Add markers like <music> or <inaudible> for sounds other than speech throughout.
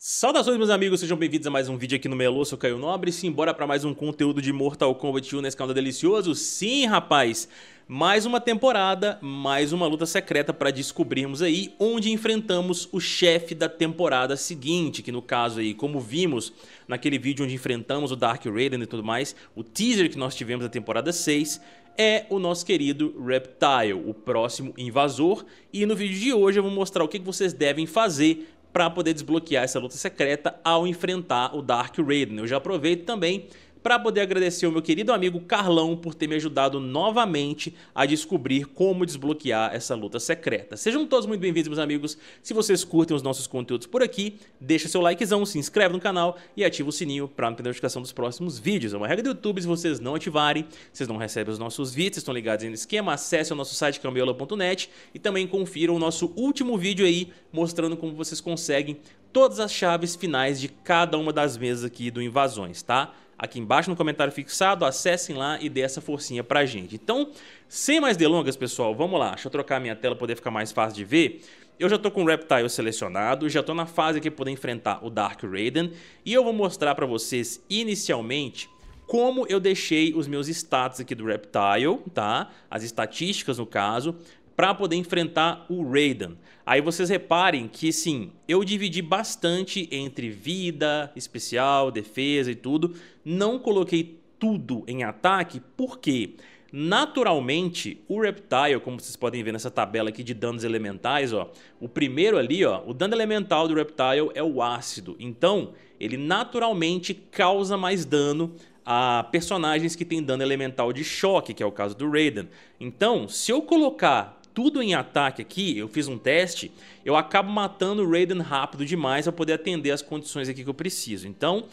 Saudações, meus amigos, sejam bem-vindos a mais um vídeo aqui no Melô, sou Caio Nobre. Simbora para mais um conteúdo de Mortal Kombat 1 nesse canal delicioso? Sim, rapaz! Mais uma temporada, mais uma luta secreta para descobrirmos aí onde enfrentamos o chefe da temporada seguinte, que no caso aí, como vimos naquele vídeo onde enfrentamos o Dark Raiden e tudo mais, o teaser que nós tivemos da temporada 6, é o nosso querido Reptile, o próximo invasor. E no vídeo de hoje eu vou mostrar o que vocês devem fazer para poder desbloquear essa luta secreta ao enfrentar o Dark Raiden. Eu já aproveito também para poder agradecer o meu querido amigo Carlão por ter me ajudado novamente a descobrir como desbloquear essa luta secreta. Sejam todos muito bem-vindos, meus amigos. Se vocês curtem os nossos conteúdos por aqui, deixa seu likezão, se inscreve no canal e ativa o sininho para não perder notificação dos próximos vídeos. É uma regra do YouTube, se vocês não ativarem, vocês não recebem os nossos vídeos, vocês estão ligados aí no esquema, acesse o nosso site cambiola.net e também confiram o nosso último vídeo aí mostrando como vocês conseguem todas as chaves finais de cada uma das mesas aqui do Invasões, tá? Aqui embaixo no comentário fixado, acessem lá e dê essa forcinha pra gente. Então, sem mais delongas, pessoal, vamos lá. Deixa eu trocar minha tela para poder ficar mais fácil de ver. Eu já tô com o Reptile selecionado, já tô na fase aqui pra poder enfrentar o Dark Raiden. E eu vou mostrar para vocês, inicialmente, como eu deixei os meus status aqui do Reptile, tá? As estatísticas, no caso, para poder enfrentar o Raiden. Aí vocês reparem que sim, eu dividi bastante entre vida, especial, defesa e tudo. Não coloquei tudo em ataque, porque naturalmente o Reptile, como vocês podem ver nessa tabela aqui de danos elementais, ó, o primeiro ali, ó, o dano elemental do Reptile é o ácido. Então, ele naturalmente causa mais dano a personagens que têm dano elemental de choque, que é o caso do Raiden. Então, se eu colocar tudo em ataque aqui, eu fiz um teste, eu acabo matando o Raiden rápido demais para poder atender as condições aqui que eu preciso. Então,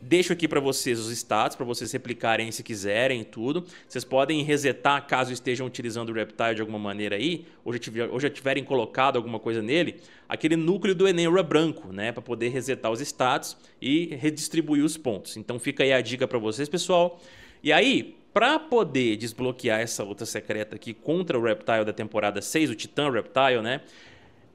Deixo aqui para vocês os status, para vocês replicarem se quiserem e tudo. Vocês podem resetar caso estejam utilizando o Reptile de alguma maneira aí, ou já, tiver, ou já tiverem colocado alguma coisa nele, aquele núcleo do Enenra branco, né? Para poder resetar os status e redistribuir os pontos. Então fica aí a dica para vocês, pessoal. E aí, para poder desbloquear essa luta secreta aqui contra o Reptile da temporada 6, o Titã Reptile, né?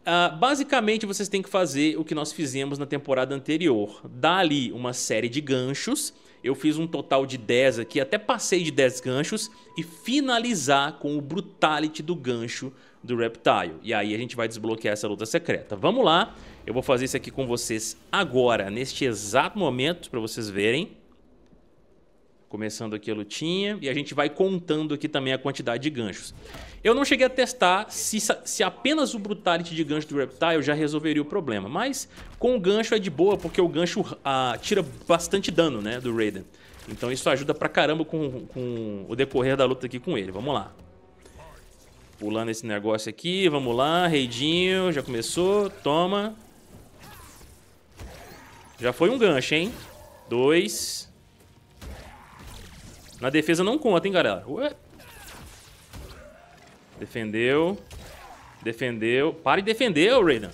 Uh, basicamente, vocês têm que fazer o que nós fizemos na temporada anterior. Dar ali uma série de ganchos. Eu fiz um total de 10 aqui, até passei de 10 ganchos. E finalizar com o Brutality do gancho do Reptile. E aí a gente vai desbloquear essa luta secreta. Vamos lá, eu vou fazer isso aqui com vocês agora, neste exato momento, para vocês verem. Começando aqui a lutinha e a gente vai contando aqui também a quantidade de ganchos. Eu não cheguei a testar se, se apenas o brutality de gancho do Reptile já resolveria o problema, mas com o gancho é de boa porque o gancho ah, tira bastante dano né, do Raiden. Então isso ajuda pra caramba com, com o decorrer da luta aqui com ele. Vamos lá. Pulando esse negócio aqui, vamos lá, Raidinho, já começou, toma. Já foi um gancho, hein? Dois. Na defesa não conta, hein, galera. Ué. Defendeu. Defendeu. Para e defendeu, Raiden.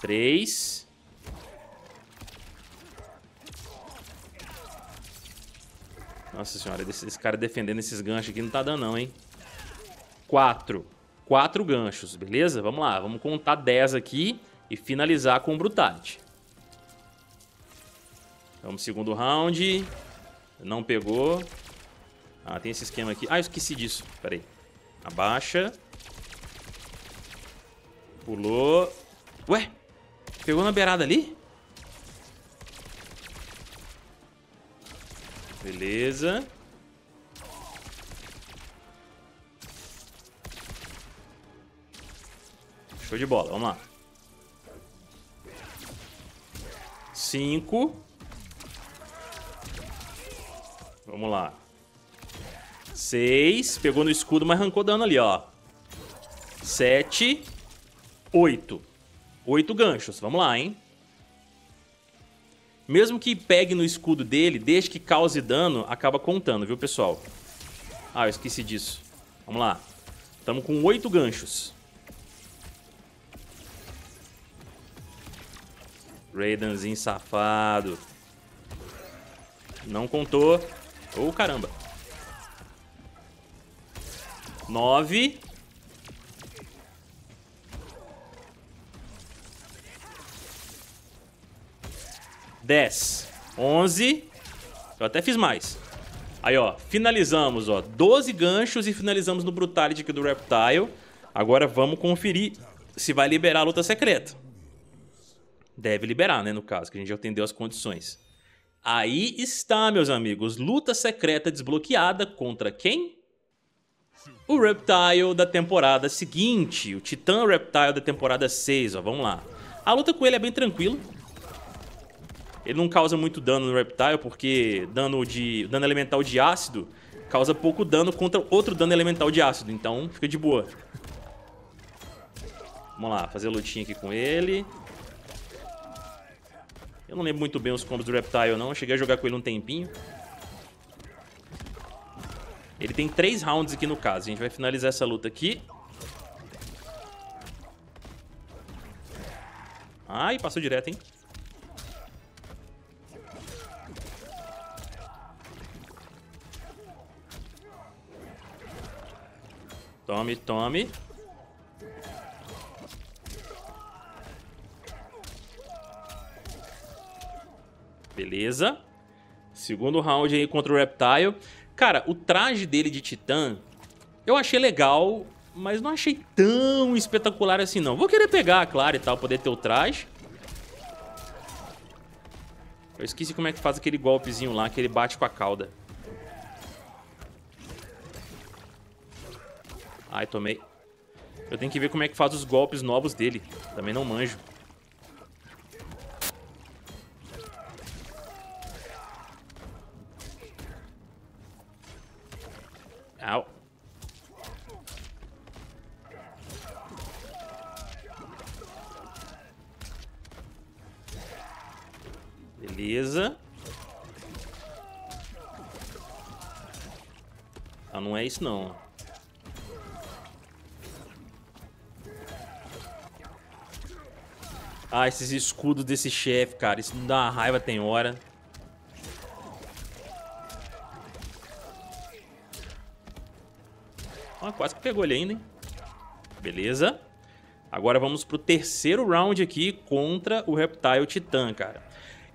Três. Nossa senhora, esse, esse cara defendendo esses ganchos aqui não tá dando não, hein. Quatro. Quatro ganchos, beleza? Vamos lá, vamos contar dez aqui e finalizar com o Brutality. Vamos segundo round. Não pegou. Ah, tem esse esquema aqui. Ah, eu esqueci disso. Pera aí. Abaixa. Pulou. Ué? Pegou na beirada ali? Beleza. Show de bola, vamos lá. Cinco. Vamos lá. 6. Pegou no escudo, mas arrancou dano ali, ó. 7. 8. 8 ganchos. Vamos lá, hein? Mesmo que pegue no escudo dele, desde que cause dano, acaba contando, viu, pessoal? Ah, eu esqueci disso. Vamos lá. Estamos com 8 ganchos. Raidenzinho safado. Não contou. Ô, oh, caramba. Nove. Dez. Onze. Eu até fiz mais. Aí, ó. Finalizamos, ó. Doze ganchos e finalizamos no Brutality aqui do Reptile. Agora vamos conferir se vai liberar a luta secreta. Deve liberar, né, no caso, que a gente já atendeu as condições. Aí está, meus amigos, luta secreta desbloqueada contra quem? o Reptile da temporada seguinte, o Titã Reptile da temporada 6, ó, vamos lá. A luta com ele é bem tranquila. Ele não causa muito dano no Reptile, porque dano, de, dano elemental de ácido causa pouco dano contra outro dano elemental de ácido, então fica de boa. Vamos lá, fazer a lutinha aqui com ele. Eu não lembro muito bem os combos do Reptile, não. Eu cheguei a jogar com ele um tempinho. Ele tem três rounds aqui no caso. A gente vai finalizar essa luta aqui. Ai, passou direto, hein? Tome, tome. Beleza. Segundo round aí contra o Reptile. Cara, o traje dele de titã, eu achei legal, mas não achei tão espetacular assim não. Vou querer pegar, claro, e tal, poder ter o traje. Eu esqueci como é que faz aquele golpezinho lá, que ele bate com a cauda. Ai, tomei. Eu tenho que ver como é que faz os golpes novos dele. Também não manjo. Beleza. Ah, não é isso não. Ah, esses escudos desse chefe, cara. Isso não dá uma raiva, tem hora. Ah, quase que pegou ele ainda, hein? Beleza. Agora vamos pro terceiro round aqui contra o Reptile Titan, cara.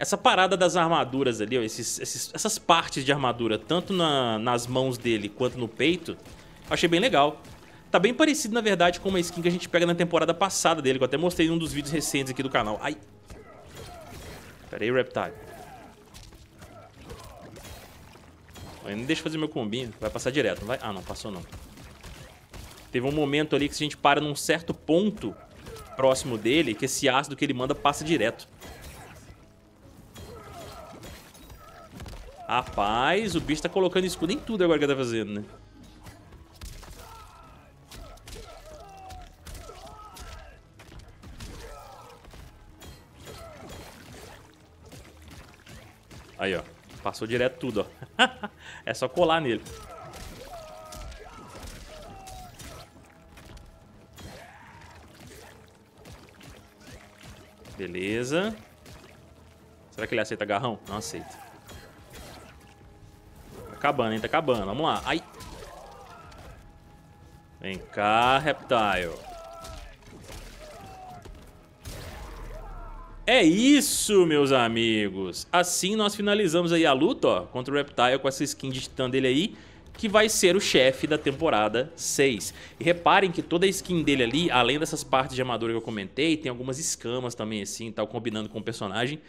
Essa parada das armaduras ali, ó, esses, esses, essas partes de armadura, tanto na, nas mãos dele quanto no peito, achei bem legal. Tá bem parecido, na verdade, com uma skin que a gente pega na temporada passada dele, que eu até mostrei em um dos vídeos recentes aqui do canal. Ai! Pera aí, Reptile. não deixa eu fazer meu combinho. Vai passar direto, não vai? Ah, não, passou não. Teve um momento ali que se a gente para num certo ponto próximo dele, que esse ácido que ele manda passa direto. Rapaz, o bicho tá colocando escudo em tudo agora que tá fazendo, né? Aí, ó. Passou direto tudo, ó. <laughs> é só colar nele. Beleza. Será que ele aceita agarrão? Não aceita acabando, hein? Tá acabando. Vamos lá. Ai. Vem cá, Reptile. É isso, meus amigos. Assim nós finalizamos aí a luta, ó, contra o Reptile com essa skin de titã dele aí, que vai ser o chefe da temporada 6. E reparem que toda a skin dele ali, além dessas partes de armadura que eu comentei, tem algumas escamas também assim, tal, combinando com o personagem.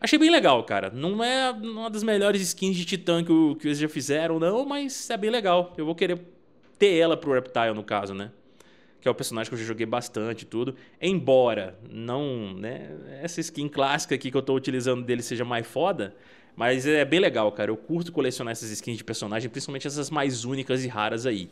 Achei bem legal, cara. Não é uma das melhores skins de Titã que, que eles já fizeram, não, mas é bem legal. Eu vou querer ter ela pro Reptile, no caso, né? Que é o personagem que eu já joguei bastante e tudo. Embora não, né, essa skin clássica aqui que eu tô utilizando dele seja mais foda, mas é bem legal, cara. Eu curto colecionar essas skins de personagem, principalmente essas mais únicas e raras aí.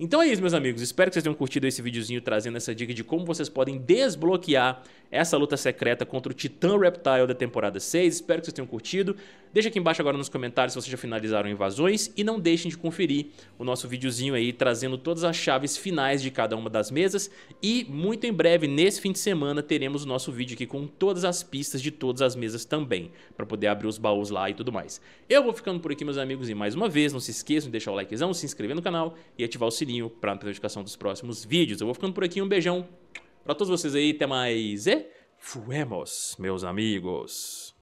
Então é isso, meus amigos. Espero que vocês tenham curtido esse videozinho trazendo essa dica de como vocês podem desbloquear essa luta secreta contra o Titã Reptile da temporada 6. Espero que vocês tenham curtido. Deixa aqui embaixo agora nos comentários se vocês já finalizaram invasões e não deixem de conferir o nosso videozinho aí trazendo todas as chaves finais de cada uma das mesas e muito em breve, nesse fim de semana, teremos o nosso vídeo aqui com todas as pistas de todas as mesas também, para poder abrir os baús lá e tudo mais. Eu vou ficando por aqui, meus amigos, e mais uma vez, não se esqueçam de deixar o likezão, se inscrever no canal e ativar o sininho sininho para notificação dos próximos vídeos. Eu vou ficando por aqui, um beijão para todos vocês aí, até mais e fuemos, meus amigos.